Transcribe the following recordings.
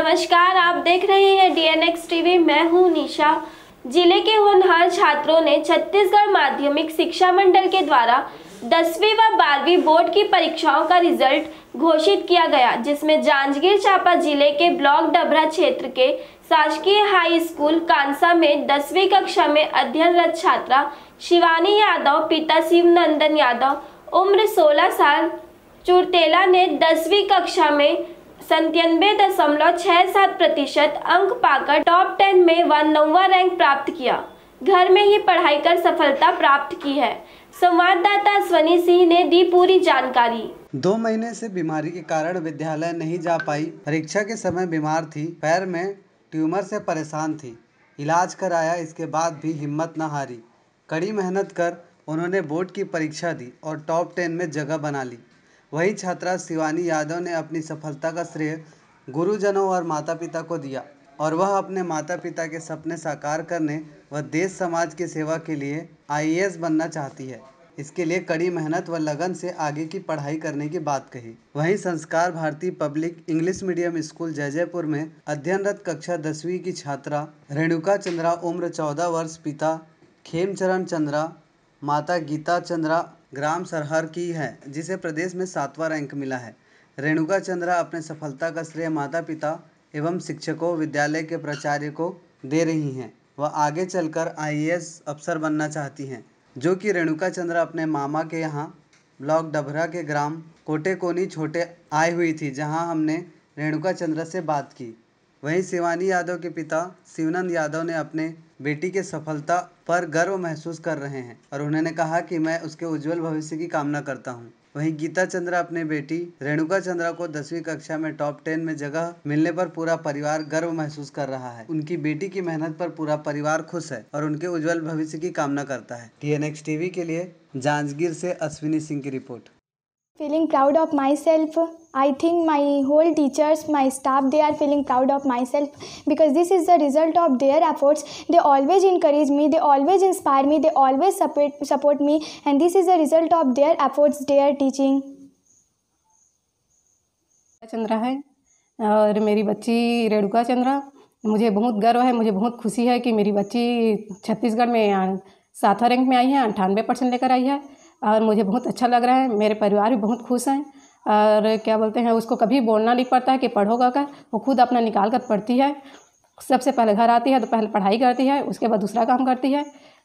नमस्कार आप देख रहे हैं डीएनएक्स टीवी मैं हूं निशा जिले के होनहार छात्रों ने छत्तीसगढ़ माध्यमिक शिक्षा मंडल के द्वारा दसवीं व बारहवीं बोर्ड की परीक्षाओं का रिजल्ट घोषित किया गया जिसमें जांजगीर चांपा जिले के ब्लॉक डबरा क्षेत्र के शासकीय हाई स्कूल कांसा में दसवीं कक्षा में अध्ययनरत छात्रा शिवानी यादव पिता शिव यादव उम्र सोलह साल चुरतेला ने दसवीं कक्षा में संतानवे दशमलव छः सात प्रतिशत अंक पाकर टॉप टेन में व नौवा रैंक प्राप्त किया घर में ही पढ़ाई कर सफलता प्राप्त की है संवाददाता अश्वनी सिंह ने दी पूरी जानकारी दो महीने से बीमारी के कारण विद्यालय नहीं जा पाई परीक्षा के समय बीमार थी पैर में ट्यूमर से परेशान थी इलाज कराया इसके बाद भी हिम्मत न हारी कड़ी मेहनत कर उन्होंने बोर्ड की परीक्षा दी और टॉप टेन में जगह बना ली वही छात्रा शिवानी यादव ने अपनी सफलता का श्रेय गुरुजनों और माता पिता को दिया और वह अपने माता पिता के सपने साकार करने व देश समाज की सेवा के लिए आई बनना चाहती है इसके लिए कड़ी मेहनत व लगन से आगे की पढ़ाई करने की बात कही वहीं Sanskar Bharati public English medium school Jaijaipur में अध्ययनरत कक्षा दसवीं की छात्रा रेणुका चंद्रा उम्र चौदह वर्ष पिता खेमचरण चंद्रा माता गीता चंद्रा ग्राम सरहर की है जिसे प्रदेश में सातवां रैंक मिला है रेणुका चंद्रा अपने सफलता का श्रेय माता पिता एवं शिक्षकों विद्यालय के प्राचार्य को दे रही हैं वह आगे चलकर आईएएस अफसर बनना चाहती हैं जो कि रेणुका चंद्रा अपने मामा के यहाँ ब्लॉक डभरा के ग्राम कोटे कोनी छोटे आई हुई थी जहाँ हमने रेणुका चंद्रा से बात की वहीं शिवानी यादव के पिता शिवनंद यादव ने अपने बेटी के सफलता पर गर्व महसूस कर रहे हैं और उन्होंने कहा कि मैं उसके उज्जवल भविष्य की कामना करता हूं वहीं गीता चंद्रा अपने बेटी रेणुका चंद्रा को दसवीं कक्षा में टॉप टेन में जगह मिलने पर पूरा परिवार गर्व महसूस कर रहा है उनकी बेटी की मेहनत पर पूरा परिवार खुश है और उनके उज्जवल भविष्य की कामना करता है टीएनएक्स टीवी के लिए जांजगीर से अश्विनी सिंह की report feeling proud of myself I think my whole teachers my staff they are feeling proud of myself because this is the result of their efforts they always encourage me they always inspire me they always support me and this is the result of their efforts they are teaching Chandra है और मेरी बच्ची रेणुका चंद्रा मुझे बहुत गर्व है मुझे बहुत खुशी है कि मेरी बच्ची छत्तीसगढ़ में सातवा रैंक में आई है अंठानवे परसेंट लेकर आई है और मुझे बहुत अच्छा लग रहा है मेरे परिवार भी बहुत खुश हैं और क्या बोलते हैं उसको कभी बोलना नहीं पड़ता है कि पढ़ो कर वो खुद अपना निकाल कर पढ़ती है सबसे पहले घर आती है तो पहले पढ़ाई करती है उसके बाद दूसरा काम करती है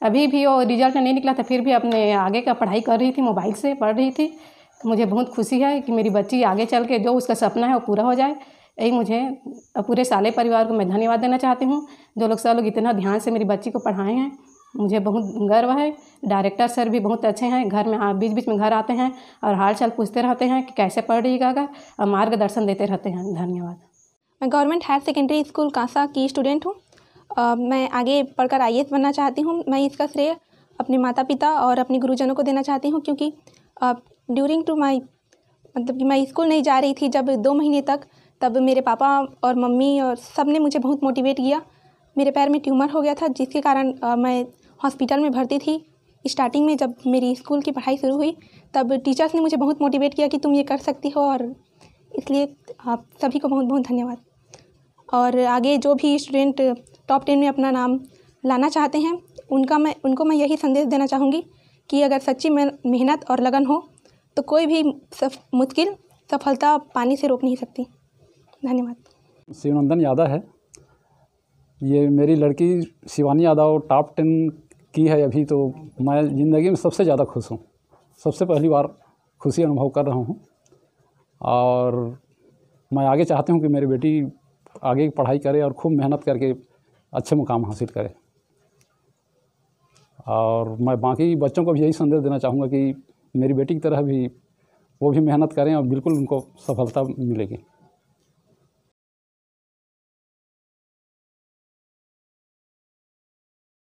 अभी भी वो रिजल्ट नहीं निकला था तो फिर भी अपने आगे का पढ़ाई कर रही थी मोबाइल से पढ़ रही थी मुझे बहुत खुशी है कि मेरी बच्ची आगे चल के जो उसका सपना है वो पूरा हो जाए यही मुझे पूरे साले परिवार को मैं धन्यवाद देना चाहती हूँ जो लोग सब लोग इतना ध्यान से मेरी बच्ची को पढ़ाए हैं मुझे बहुत गर्व है डायरेक्टर सर भी बहुत अच्छे हैं घर में हाँ बीच बीच में घर आते हैं और हाल चाल पूछते रहते हैं कि कैसे पढ़ गागा और मार्गदर्शन देते रहते हैं धन्यवाद मैं गवर्नमेंट हायर सेकेंडरी स्कूल कांसा की स्टूडेंट हूँ मैं आगे पढ़कर आई बनना चाहती हूँ मैं इसका श्रेय अपने माता पिता और अपने गुरुजनों को देना चाहती हूँ क्योंकि ड्यूरिंग टू माई मतलब कि मैं स्कूल नहीं जा रही थी जब दो महीने तक तब मेरे पापा और मम्मी और सब ने मुझे बहुत मोटिवेट किया मेरे पैर में ट्यूमर हो गया था जिसके कारण मैं हॉस्पिटल में भर्ती थी स्टार्टिंग में जब मेरी स्कूल की पढ़ाई शुरू हुई तब टीचर्स ने मुझे बहुत मोटिवेट किया कि तुम ये कर सकती हो और इसलिए आप सभी को बहुत बहुत धन्यवाद और आगे जो भी स्टूडेंट टॉप टेन में अपना नाम लाना चाहते हैं उनका मैं उनको मैं यही संदेश देना चाहूँगी कि अगर सच्ची मेहनत और लगन हो तो कोई भी सफ, मुश्किल सफलता पानी से रोक नहीं सकती धन्यवाद शिवनंदन यादव है ये मेरी लड़की शिवानी यादव टॉप टेन की है अभी तो मैं ज़िंदगी में सबसे ज़्यादा खुश हूँ सबसे पहली बार खुशी अनुभव कर रहा हूँ और मैं आगे चाहती हूँ कि मेरी बेटी आगे पढ़ाई करे और खूब मेहनत करके अच्छे मुकाम हासिल करे और मैं बाकी बच्चों को भी यही संदेश देना चाहूँगा कि मेरी बेटी की तरह भी वो भी मेहनत करें और बिल्कुल उनको सफलता मिलेगी